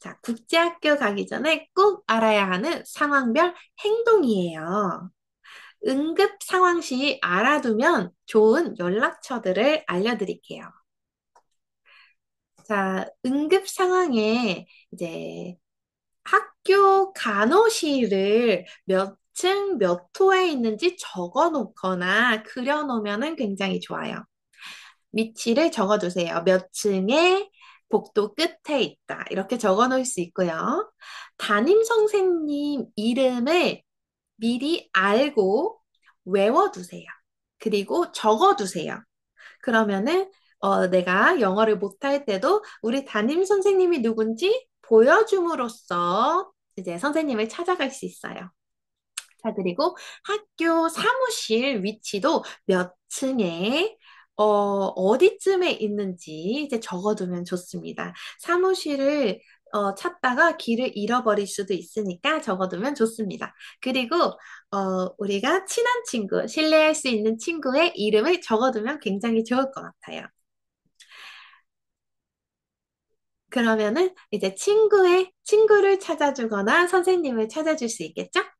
자, 국제학교 가기 전에 꼭 알아야 하는 상황별 행동이에요. 응급 상황 시 알아두면 좋은 연락처들을 알려드릴게요. 자, 응급 상황에 이제 학교 간호실을 몇 층, 몇 호에 있는지 적어 놓거나 그려 놓으면 굉장히 좋아요. 위치를 적어 두세요. 몇 층에 복도 끝에 있다. 이렇게 적어 놓을 수 있고요. 담임 선생님 이름을 미리 알고 외워두세요. 그리고 적어두세요. 그러면은 어, 내가 영어를 못할 때도 우리 담임 선생님이 누군지 보여줌으로써 이제 선생님을 찾아갈 수 있어요. 자, 그리고 학교 사무실 위치도 몇 층에 어, 디쯤에 있는지 이제 적어두면 좋습니다. 사무실을 어, 찾다가 길을 잃어버릴 수도 있으니까 적어두면 좋습니다. 그리고 어, 우리가 친한 친구, 신뢰할 수 있는 친구의 이름을 적어두면 굉장히 좋을 것 같아요. 그러면은 이제 친구의 친구를 찾아주거나 선생님을 찾아줄 수 있겠죠?